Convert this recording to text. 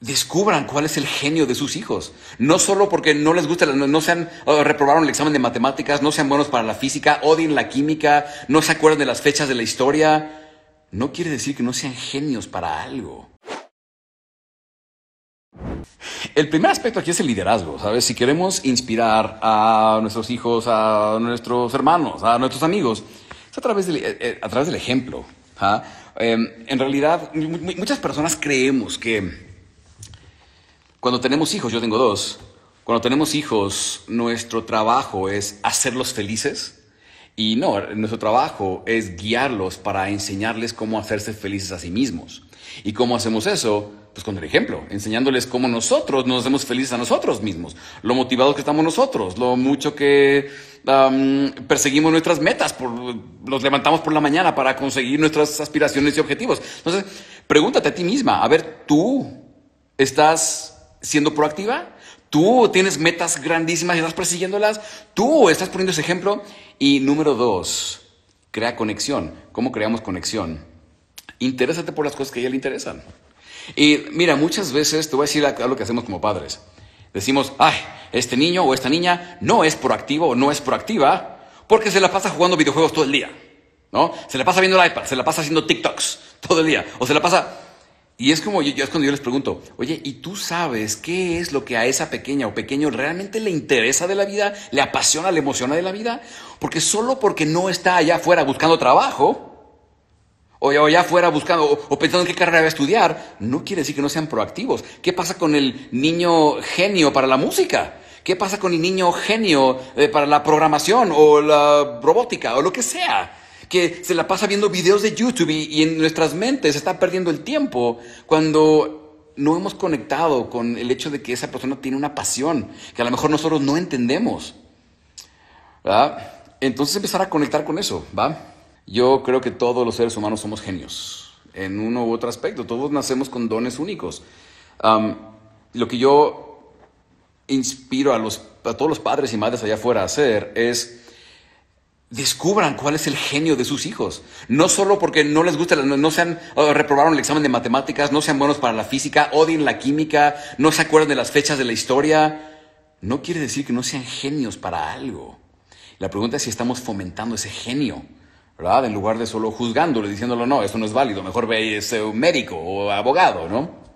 descubran cuál es el genio de sus hijos. No solo porque no les gusta, no, sean, reprobaron el examen de matemáticas, no sean buenos para la física, odien la química, no se acuerdan de las fechas de la historia. No quiere decir que no sean genios para algo. El primer aspecto aquí es el liderazgo, ¿sabes? Si queremos inspirar a nuestros hijos, a nuestros hermanos, a nuestros amigos, es a través del, eh, eh, a través del ejemplo. ¿ah? Em, en realidad, muchas personas creemos que cuando tenemos hijos, yo tengo dos, cuando tenemos hijos, nuestro trabajo es hacerlos felices. Y no, nuestro trabajo es guiarlos para enseñarles cómo hacerse felices a sí mismos. ¿Y cómo hacemos eso? Pues con el ejemplo, enseñándoles cómo nosotros nos hacemos felices a nosotros mismos, lo motivados que estamos nosotros, lo mucho que perseguimos nuestras metas, por, los levantamos por la mañana para conseguir nuestras aspiraciones y objetivos. Entonces, pregúntate a ti misma, a ver, tú estás siendo proactiva, tú tienes metas grandísimas y estás persiguiéndolas, tú estás poniendo ese ejemplo. Y número dos, crea conexión. ¿Cómo creamos conexión? Interésate por las cosas que a ella le interesan. Y mira, muchas veces te voy a decir algo que hacemos como padres. Decimos, ay, este niño o esta niña no es proactivo o no es proactiva porque se la pasa jugando videojuegos todo el día, ¿no? Se la pasa viendo el iPad, se la pasa haciendo TikToks todo el día, o se la pasa y es como yo, es cuando yo les pregunto, oye, ¿y tú sabes qué es lo que a esa pequeña o pequeño realmente le interesa de la vida, le apasiona, le emociona de la vida? Porque solo porque no está allá afuera buscando trabajo, o allá afuera buscando, o, pensando en qué carrera va a estudiar, no quiere decir que no sean proactivos. ¿Qué pasa con el niño genio para la música? ¿Qué pasa con el niño genio eh, para la programación o la robótica o lo que sea? que se la pasa viendo videos de YouTube y, en nuestras mentes está perdiendo el tiempo cuando no hemos conectado con el hecho de que esa persona tiene una pasión que a lo mejor nosotros no entendemos. Entonces empezar a conectar con eso, ¿va? Yo creo que todos los seres humanos somos genios en uno u otro aspecto. Todos nacemos con dones únicos. lo que yo inspiro a, los, a todos los padres y madres allá afuera a hacer es descubran cuál es el genio de sus hijos. No solo porque no les gusta, no, sean, reprobaron el examen de matemáticas, no sean buenos para la física, odien la química, no se acuerdan de las fechas de la historia. No quiere decir que no sean genios para algo. La pregunta es si estamos fomentando ese genio, ¿verdad? En lugar de solo juzgándolo, diciéndolo, no, esto no es válido, mejor veis a ese médico o abogado, ¿no?